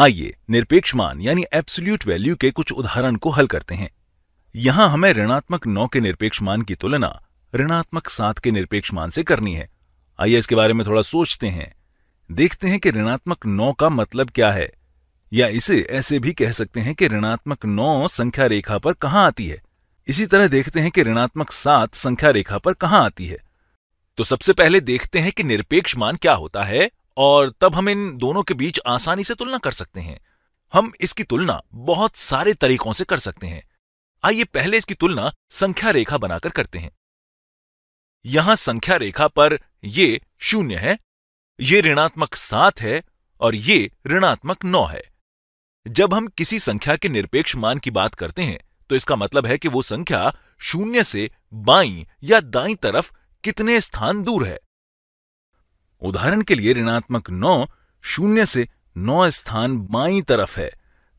आइए निरपेक्ष मान यानी एब्सोल्यूट वैल्यू के कुछ उदाहरण को हल करते हैं यहां हमें ऋणात्मक नौ के निरपेक्ष मान की तुलना ऋणात्मक सात के निरपेक्ष मान से करनी है आइए इसके बारे में थोड़ा सोचते हैं देखते हैं कि ऋणात्मक नौ का मतलब क्या है या इसे ऐसे भी कह सकते हैं कि ऋणात्मक नौ संख्या रेखा पर कहां आती है इसी तरह देखते हैं कि ऋणात्मक सात संख्या रेखा पर कहां आती है तो सबसे पहले देखते हैं कि निरपेक्ष मान क्या होता है और तब हम इन दोनों के बीच आसानी से तुलना कर सकते हैं हम इसकी तुलना बहुत सारे तरीकों से कर सकते हैं आइए पहले इसकी तुलना संख्या रेखा बनाकर करते हैं यहां संख्या रेखा पर ये शून्य है ये ऋणात्मक सात है और ये ऋणात्मक नौ है जब हम किसी संख्या के निरपेक्ष मान की बात करते हैं तो इसका मतलब है कि वो संख्या शून्य से बाई या दाई तरफ कितने स्थान दूर है उदाहरण के लिए ऋणात्मक नौ शून्य से नौ स्थान बाई तरफ है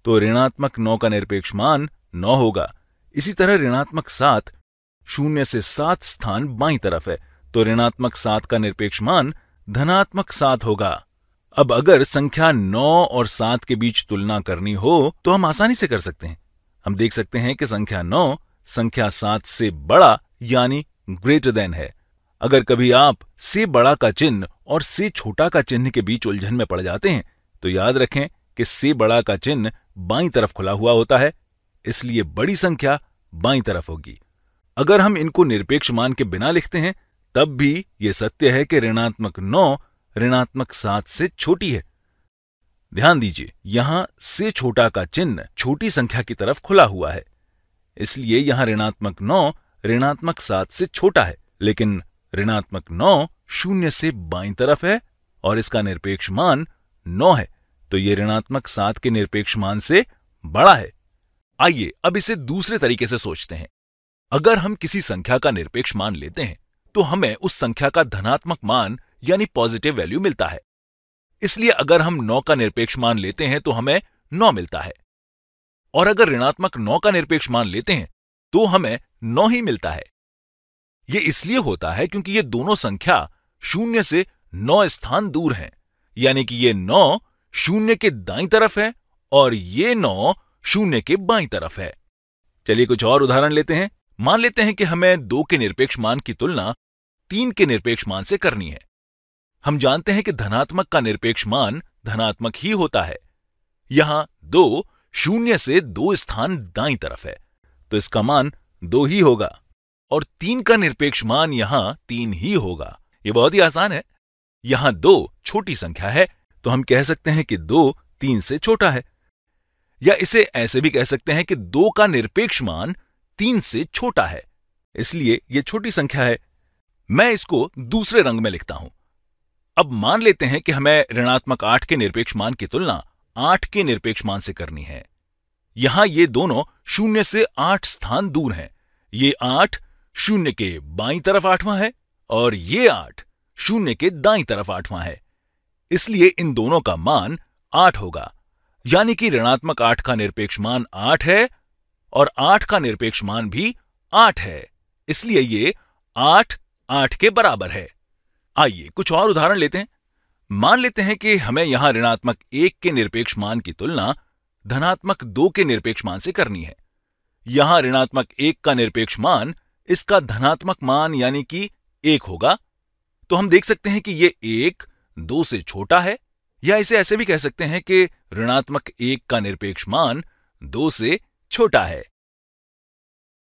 तो ऋणात्मक नौ का निरपेक्ष मान नौ होगा इसी तरह ऋणात्मक सात शून्य से सात स्थान बाई तरफ है तो ऋणात्मक सात का निरपेक्ष मान धनात्मक सात होगा अब अगर संख्या नौ और सात के बीच तुलना करनी हो तो हम आसानी से कर सकते हैं हम देख सकते हैं कि संख्या नौ संख्या सात से बड़ा यानी ग्रेटर देन है अगर कभी आप से बड़ा का चिन्ह और से छोटा का चिन्ह के बीच उलझन में पड़ जाते हैं तो याद रखें कि से बड़ा का चिन्ह बाई तरफ खुला हुआ होता है इसलिए बड़ी संख्या बाई तरफ होगी अगर हम इनको निरपेक्ष मान के बिना लिखते हैं तब भी यह सत्य है कि ऋणात्मक नौ ऋणात्मक सात से छोटी है ध्यान दीजिए यहां से छोटा का चिन्ह छोटी संख्या की तरफ खुला हुआ है इसलिए यहां ऋणात्मक नौ ऋणात्मक सात से छोटा है लेकिन ऋणात्मक नौ शून्य से बाई तरफ है और इसका निरपेक्ष मान नौ है तो यह ऋणात्मक सात के निरपेक्ष मान से बड़ा है आइए अब इसे दूसरे तरीके से सोचते हैं अगर हम किसी संख्या का निरपेक्ष मान लेते हैं तो हमें उस संख्या का धनात्मक मान यानी पॉजिटिव वैल्यू मिलता है इसलिए अगर हम नौ का निरपेक्ष मान लेते हैं तो हमें नौ मिलता है और अगर ऋणात्मक नौ का निरपेक्ष मान लेते हैं तो हमें नौ ही मिलता है यह इसलिए होता है क्योंकि ये दोनों संख्या शून्य से नौ स्थान दूर हैं यानी कि ये नौ शून्य के दाई तरफ है और ये नौ शून्य के बाई तरफ है चलिए कुछ और उदाहरण लेते हैं मान लेते हैं कि हमें दो के निरपेक्ष मान की तुलना तीन के निरपेक्ष मान से करनी है हम जानते हैं कि धनात्मक का निरपेक्ष मान धनात्मक ही होता है यहां दो शून्य से दो स्थान दाई तरफ है तो इसका मान दो ही होगा और तीन का निरपेक्ष मान यहां तीन ही होगा ये बहुत ही आसान है यहां दो छोटी संख्या है तो हम कह सकते हैं कि दो तीन से छोटा है या इसे ऐसे भी कह सकते हैं कि दो का निरपेक्ष मान तीन से छोटा है इसलिए यह छोटी संख्या है मैं इसको दूसरे रंग में लिखता हूं अब मान लेते हैं कि हमें ऋणात्मक आठ के निरपेक्ष मान की तुलना आठ के निरपेक्ष मान से करनी है यहां ये दोनों शून्य से आठ स्थान दूर हैं ये आठ शून्य के बाई तरफ आठवां है और ये आठ शून्य के दाई तरफ आठवां है इसलिए इन दोनों का मान आठ होगा यानी कि ऋणात्मक आठ का निरपेक्ष मान आठ है और आठ का निरपेक्ष मान भी आठ है इसलिए ये आठ आठ के बराबर है आइए कुछ और उदाहरण लेते हैं मान लेते हैं कि हमें यहां ऋणात्मक एक के निरपेक्ष मान की तुलना धनात्मक दो के निरपेक्ष मान से करनी है यहां ऋणात्मक एक का निरपेक्ष मान इसका धनात्मक मान यानी कि एक होगा तो हम देख सकते हैं कि ये एक दो से छोटा है या इसे ऐसे भी कह सकते हैं कि ऋणात्मक एक का निरपेक्ष मान दो से छोटा है